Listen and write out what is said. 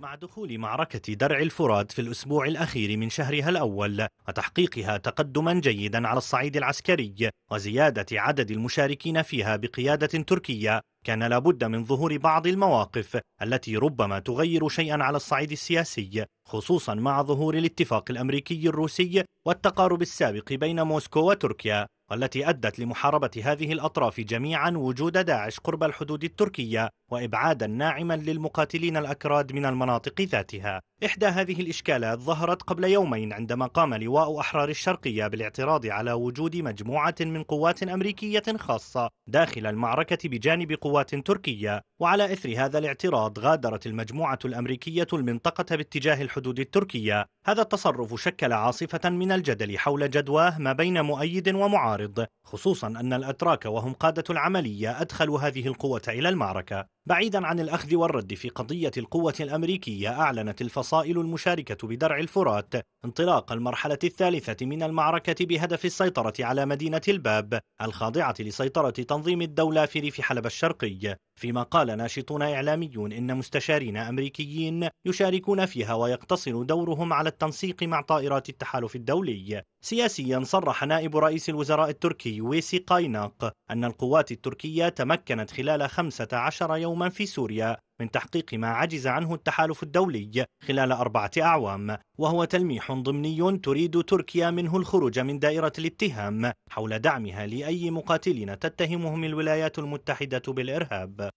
مع دخول معركة درع الفرات في الأسبوع الأخير من شهرها الأول وتحقيقها تقدما جيدا على الصعيد العسكري وزيادة عدد المشاركين فيها بقيادة تركية كان لابد من ظهور بعض المواقف التي ربما تغير شيئا على الصعيد السياسي خصوصا مع ظهور الاتفاق الأمريكي الروسي والتقارب السابق بين موسكو وتركيا والتي أدت لمحاربة هذه الأطراف جميعا وجود داعش قرب الحدود التركية وإبعادا ناعما للمقاتلين الأكراد من المناطق ذاتها إحدى هذه الإشكالات ظهرت قبل يومين عندما قام لواء أحرار الشرقية بالاعتراض على وجود مجموعة من قوات أمريكية خاصة داخل المعركة بجانب قوات تركية وعلى إثر هذا الاعتراض غادرت المجموعة الأمريكية المنطقة باتجاه الحدود التركية هذا التصرف شكل عاصفة من الجدل حول جدواه ما بين مؤيد ومعارض المعارض خصوصا أن الأتراك وهم قادة العملية أدخلوا هذه القوة إلى المعركة بعيدا عن الأخذ والرد في قضية القوة الأمريكية أعلنت الفصائل المشاركة بدرع الفرات انطلاق المرحلة الثالثة من المعركة بهدف السيطرة على مدينة الباب الخاضعة لسيطرة تنظيم الدولة في ريف حلب الشرقي فيما قال ناشطون إعلاميون إن مستشارين أمريكيين يشاركون فيها ويقتصر دورهم على التنسيق مع طائرات التحالف الدولي سياسيا صرح نائب رئيس الوزراء التركي ويسي قايناق أن القوات التركية تمكنت خلال 15 يوما يوما في سوريا من تحقيق ما عجز عنه التحالف الدولي خلال أربعة أعوام وهو تلميح ضمني تريد تركيا منه الخروج من دائرة الاتهام حول دعمها لأي مقاتلين تتهمهم الولايات المتحدة بالإرهاب